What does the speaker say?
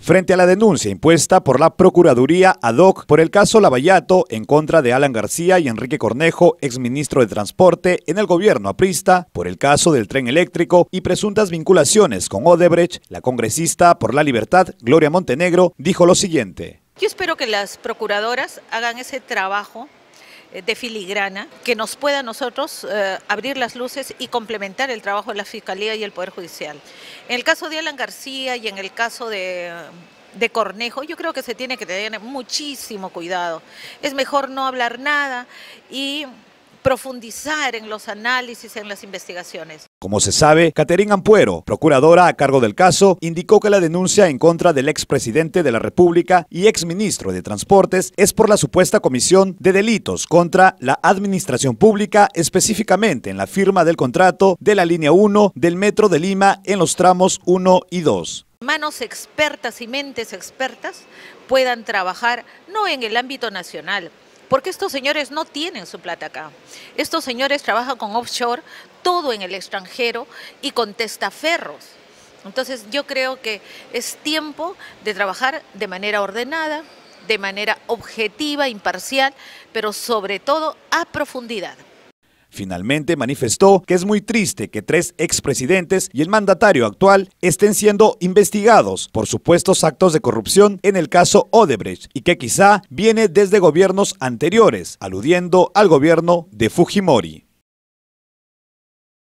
frente a la denuncia impuesta por la Procuraduría ad hoc por el caso Lavallato en contra de Alan García y Enrique Cornejo, exministro de Transporte en el gobierno aprista, por el caso del tren eléctrico y presuntas vinculaciones con Odebrecht, la congresista por la libertad, Gloria Montenegro, dijo lo siguiente. Yo espero que las procuradoras hagan ese trabajo eh, de filigrana que nos pueda a nosotros eh, abrir las luces y complementar el trabajo de la Fiscalía y el Poder Judicial. En el caso de Alan García y en el caso de de Cornejo, yo creo que se tiene que tener muchísimo cuidado. Es mejor no hablar nada y profundizar en los análisis, en las investigaciones. Como se sabe, Caterina Ampuero, procuradora a cargo del caso, indicó que la denuncia en contra del expresidente de la República y ex ministro de Transportes es por la supuesta comisión de delitos contra la administración pública, específicamente en la firma del contrato de la línea 1 del Metro de Lima en los tramos 1 y 2 manos expertas y mentes expertas puedan trabajar no en el ámbito nacional, porque estos señores no tienen su plata acá. Estos señores trabajan con offshore, todo en el extranjero y con testaferros. Entonces yo creo que es tiempo de trabajar de manera ordenada, de manera objetiva, imparcial, pero sobre todo a profundidad. Finalmente manifestó que es muy triste que tres expresidentes y el mandatario actual estén siendo investigados por supuestos actos de corrupción en el caso Odebrecht y que quizá viene desde gobiernos anteriores, aludiendo al gobierno de Fujimori.